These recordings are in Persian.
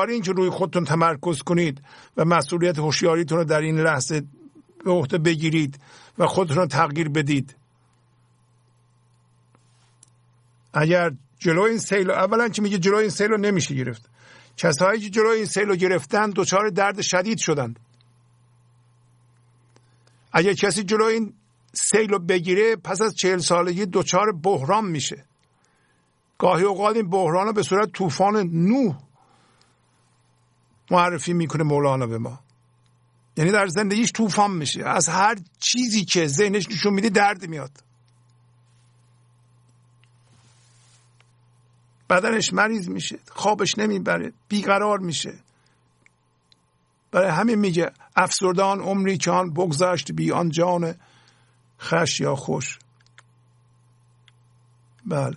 آره اینکه روی خودتون تمرکز کنید و مسئولیت هوشیاریتون رو در این لحظه به عهده بگیرید و خودتون رو تغییر بدید اگر جلو این سیل اولا که میگه جلو این سیل رو نمیشه گرفت کسایی که جلو این سیل رو گرفتن دچار درد شدید شدن اگر کسی جلو این سیل رو بگیره پس از چهل سالگی دچار بحران میشه گاهی اوقات این بحران رو به صورت طوفان نوح معرفی میکنه مولانا به ما یعنی در زندگیش طوفان میشه از هر چیزی که ذهنش نشون میده درد میاد بدنش مریض میشه خوابش نمیبره بیقرار میشه برای همین میگه افسردان عمری که آن بگذشت بی آن جان خش یا خوش بله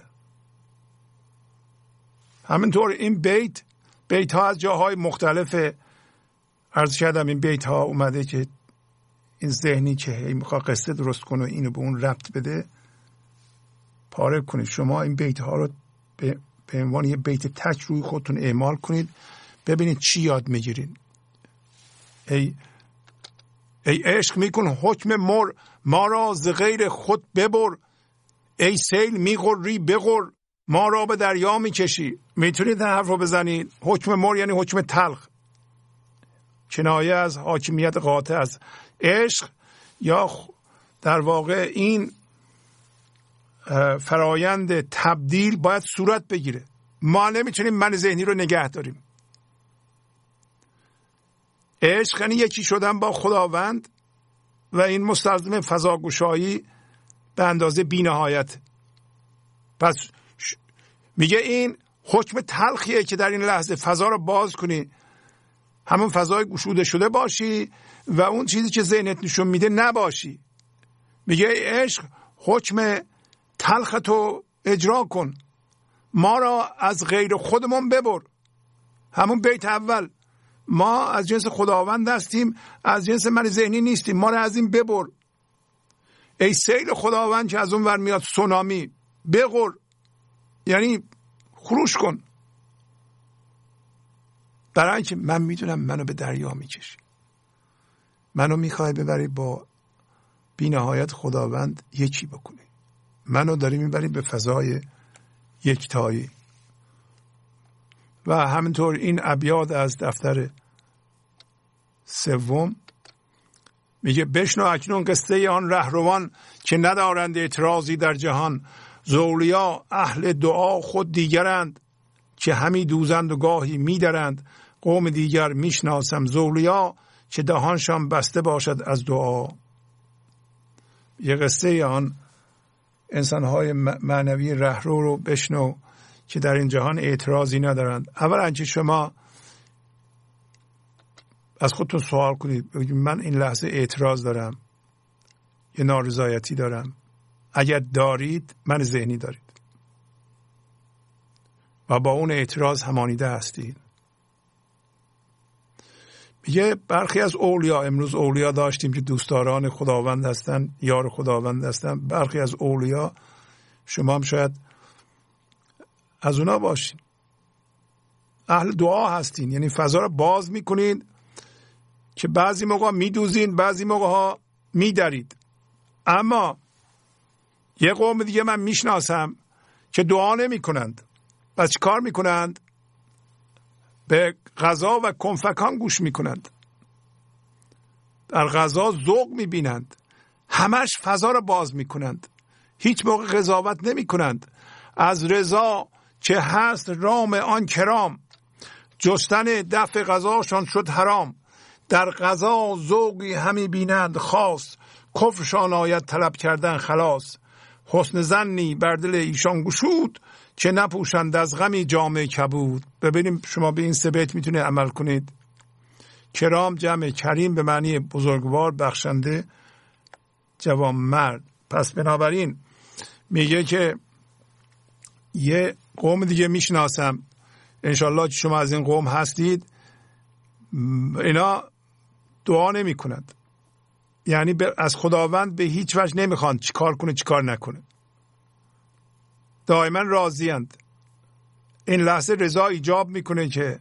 همینطور این بیت بیت ها از جاهای مختلف عرض کردم این بیت ها اومده که این ذهنی که هی قصه درست کنه و اینو به اون ربط بده پاره کنید شما این بیت ها رو به, عنوان یه بیت تک روی خودتون اعمال کنید ببینید چی یاد میگیرید ای ای عشق میکن حکم مر ما را ز غیر خود ببر ای سیل میغری بغر ما را به دریا میکشی میتونید این حرف رو بزنید حکم مر یعنی حکم تلخ کنایه از حاکمیت قاطع از عشق یا در واقع این فرایند تبدیل باید صورت بگیره ما نمیتونیم من ذهنی رو نگه داریم عشق یعنی یکی شدن با خداوند و این مستلزم فضاگوشایی به اندازه بینهایت پس میگه این حکم تلخیه که در این لحظه فضا رو باز کنی همون فضای گشوده شده باشی و اون چیزی که ذهنت نشون میده نباشی میگه ای عشق حکم تلخ اجرا کن ما را از غیر خودمون ببر همون بیت اول ما از جنس خداوند هستیم از جنس من ذهنی نیستیم ما را از این ببر ای سیل خداوند که از اون ور میاد سونامی بغر یعنی خروش کن برای اینکه من میدونم منو به دریا میکشی منو میخوای ببری با بینهایت خداوند یکی بکنی منو داری میبری به فضای یکتایی و همینطور این ابیاد از دفتر سوم میگه بشنو اکنون قصه آن رهروان که ندارند اعتراضی در جهان زولیا اهل دعا خود دیگرند که همی دوزند و گاهی میدرند قوم دیگر میشناسم زولیا که دهانشان بسته باشد از دعا یه قصه آن انسانهای معنوی رهرو رو بشنو که در این جهان اعتراضی ندارند اولا که شما از خودتون سوال کنید من این لحظه اعتراض دارم یه نارضایتی دارم اگر دارید من ذهنی دارید و با اون اعتراض همانیده هستید میگه برخی از اولیا امروز اولیا داشتیم که دوستداران خداوند هستن یار خداوند هستن برخی از اولیا شما هم شاید از اونا باشین اهل دعا هستین یعنی فضا رو باز میکنین که بعضی موقع میدوزین بعضی موقع ها میدارید... اما یه قوم دیگه من میشناسم که دعا نمی کنند و چی کار می کنند؟ به غذا و کنفکان گوش می کنند در غذا ذوق می بینند همش فضا را باز می کنند هیچ موقع قضاوت نمی کنند از رضا که هست رام آن کرام جستن دفع غذاشان شد حرام در غذا ذوقی همی بینند خاص کفرشان آید طلب کردن خلاص حسن زنی بر دل ایشان گشود که نپوشند از غمی جامعه کبود ببینیم شما به این سه میتونه میتونید عمل کنید کرام جمع کریم به معنی بزرگوار بخشنده جوان مرد پس بنابراین میگه که یه قوم دیگه میشناسم انشالله که شما از این قوم هستید اینا دعا نمی کند یعنی از خداوند به هیچ وجه نمیخوان کار کنه کار نکنه دائما راضیند این لحظه رضا ایجاب میکنه که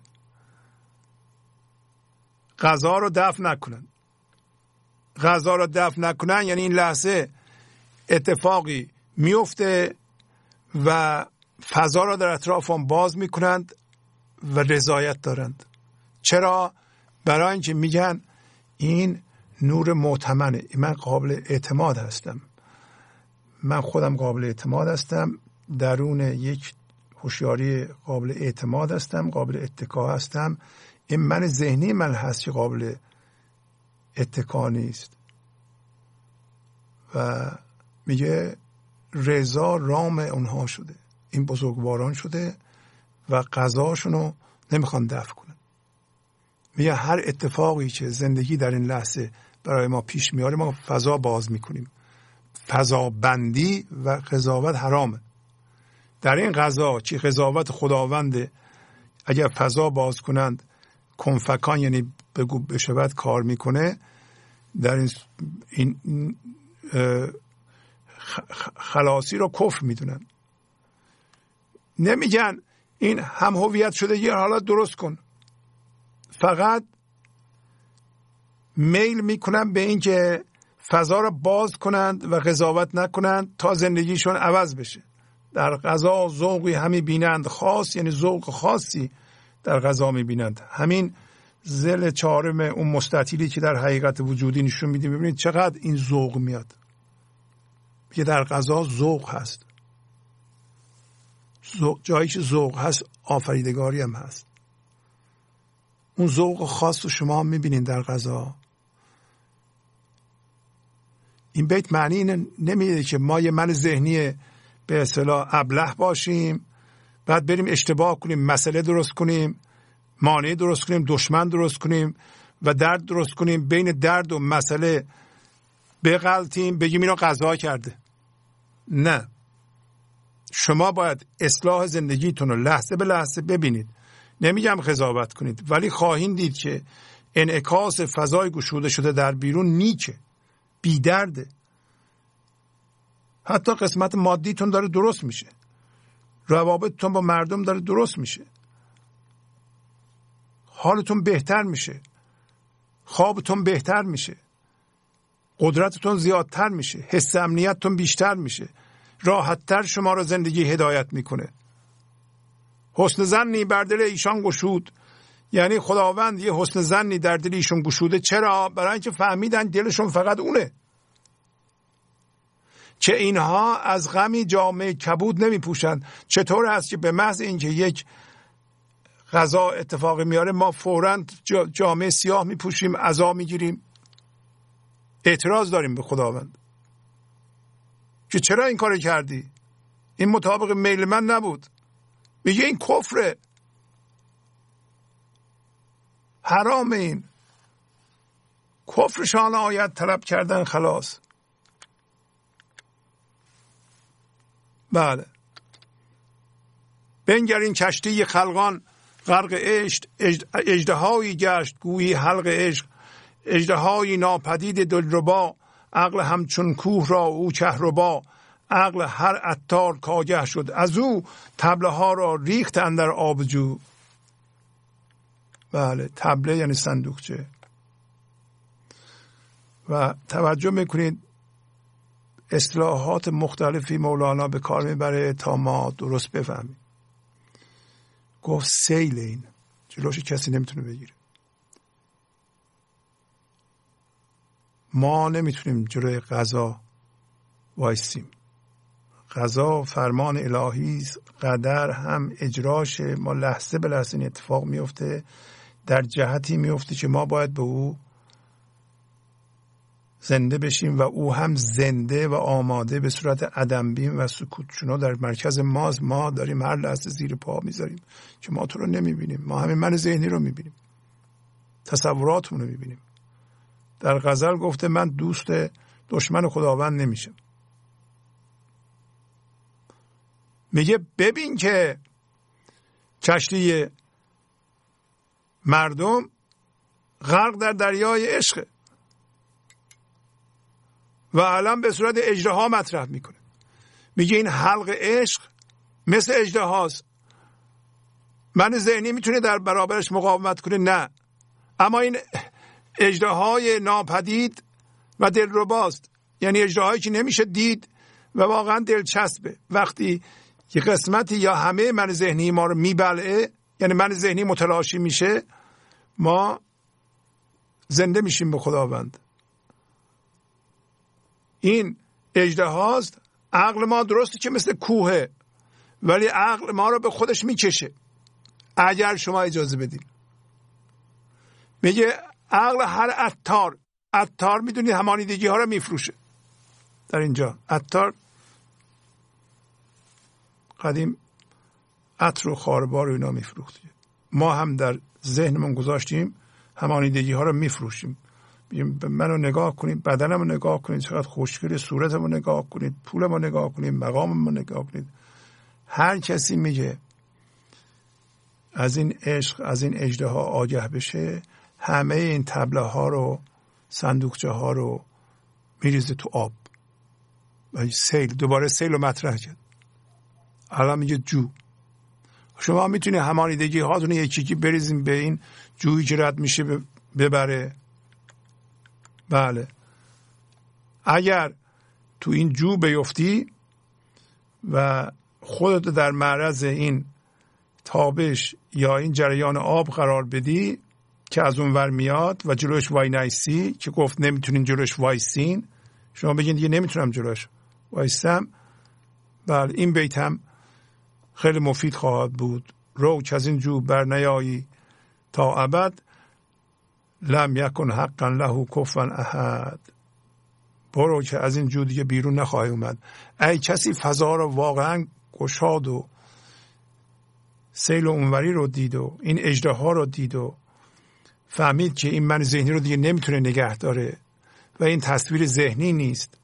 غذا رو دفع نکنن غذا رو دفع نکنن یعنی این لحظه اتفاقی میفته و فضا را در اطراف هم باز میکنند و رضایت دارند چرا برای اینکه میگن این نور معتمنه من قابل اعتماد هستم من خودم قابل اعتماد هستم درون یک هوشیاری قابل اعتماد هستم قابل اتکا هستم این من ذهنی من هست که قابل اتکا نیست و میگه رضا رام اونها شده این بزرگواران شده و قضاشون رو نمیخوان دفع کنن میگه هر اتفاقی که زندگی در این لحظه برای ما پیش میاره ما فضا باز میکنیم فضا بندی و قضاوت حرامه در این قضا چی قضاوت خداونده اگر فضا باز کنند کنفکان یعنی بگو بشود کار میکنه در این, این خلاصی رو کفر میدونن نمیگن این هم هویت شده یه حالا درست کن فقط میل میکنن به اینکه فضا را باز کنند و قضاوت نکنند تا زندگیشون عوض بشه در غذا ذوقی همی بینند خاص یعنی ذوق خاصی در غذا میبینند همین زل چهارم اون مستطیلی که در حقیقت وجودی نشون میده ببینید چقدر این ذوق میاد یه در غذا ذوق هست جاییش جایی که ذوق هست آفریدگاری هم هست اون ذوق خاص رو شما هم میبینید در غذا این بیت معنی این نمیده که ما یه من ذهنی به اصطلاح ابله باشیم بعد بریم اشتباه کنیم مسئله درست کنیم مانع درست کنیم دشمن درست کنیم و درد درست کنیم بین درد و مسئله بغلطیم بگیم اینو قضا کرده نه شما باید اصلاح زندگیتون رو لحظه به لحظه ببینید نمیگم قضاوت کنید ولی خواهین دید که انعکاس فضای گشوده شده در بیرون نیکه بیدرده حتی قسمت مادیتون داره درست میشه روابطتون با مردم داره درست میشه حالتون بهتر میشه خوابتون بهتر میشه قدرتتون زیادتر میشه حس امنیتتون بیشتر میشه راحتتر شما را زندگی هدایت میکنه حسن زنی بر ایشان گشود یعنی خداوند یه حسن زنی در دل ایشون گشوده چرا برای اینکه فهمیدن دلشون فقط اونه که اینها از غمی جامعه کبود نمیپوشند چطور است که به محض اینکه یک غذا اتفاق میاره ما فورا جامعه سیاه میپوشیم عذا گیریم اعتراض داریم به خداوند که چرا این کار کردی این مطابق میل من نبود میگه این کفره حرام این کفرشان آیت طلب کردن خلاص بله بنگر این کشتی خلقان غرق عشق اجدهایی گشت گویی حلق عشق اجدهایی ناپدید دلربا عقل همچون کوه را او کهربا عقل هر اتار کاگه شد از او تبله ها را ریخت اندر آبجو بله تبله یعنی صندوقچه و توجه میکنید اصلاحات مختلفی مولانا به کار میبره تا ما درست بفهمیم گفت سیل این جلوش کسی نمیتونه بگیره ما نمیتونیم جلوی غذا وایسیم غذا فرمان الهی قدر هم اجراش ما لحظه به لحظه این اتفاق میفته در جهتی میفته که ما باید به او زنده بشیم و او هم زنده و آماده به صورت عدم و سکوت چون در مرکز ماز ما داریم هر لحظه زیر پا میذاریم که ما تو رو نمیبینیم ما همین من ذهنی رو میبینیم تصوراتمون رو میبینیم در غزل گفته من دوست دشمن خداوند نمیشم میگه ببین که کشتی مردم غرق در دریای عشق و الان به صورت اجراها مطرح میکنه میگه این حلق عشق مثل اجدههاست من ذهنی میتونه در برابرش مقاومت کنه نه اما این اجراهای ناپدید و دلرباست یعنی اجراهایی که نمیشه دید و واقعا چسبه وقتی که قسمتی یا همه من ذهنی ما رو میبلعه یعنی من ذهنی متلاشی میشه ما زنده میشیم به خداوند این اجده هاست عقل ما درسته که مثل کوهه ولی عقل ما رو به خودش میکشه اگر شما اجازه بدین میگه عقل هر عطار عطار میدونید دیگه ها رو میفروشه در اینجا عطار قدیم عطر و خاربار اینا میفروختیم ما هم در ذهنمون گذاشتیم همانیدگی ها رو میفروشیم یعنی منو نگاه کنید بدنم رو نگاه کنید چقدر خوشگل صورتمو رو نگاه کنید پولمو نگاه کنید مقامم رو نگاه کنید هر کسی میگه از این عشق از این اجده ها آگه بشه همه این تبله ها رو صندوقچه ها رو میریزه تو آب و سیل دوباره سیل رو مطرح کرد الان میگه جو شما میتونی همانیدگی هاتون یکی که بریزیم به این جویی که رد میشه ببره بله اگر تو این جو بیفتی و خودت در معرض این تابش یا این جریان آب قرار بدی که از اون ور میاد و جلوش وای نایسی که گفت نمیتونین جلوش وایسین شما بگین دیگه نمیتونم جلوش وایستم بله این بیتم هم خیلی مفید خواهد بود رو که از این جو بر نیایی تا ابد لم یکن حقا له کفا احد برو که از این جو دیگه بیرون نخواهی اومد ای کسی فضا رو واقعا گشاد و سیل و اونوری رو دید و این اجده ها رو دید و فهمید که این من ذهنی رو دیگه نمیتونه نگه داره و این تصویر ذهنی نیست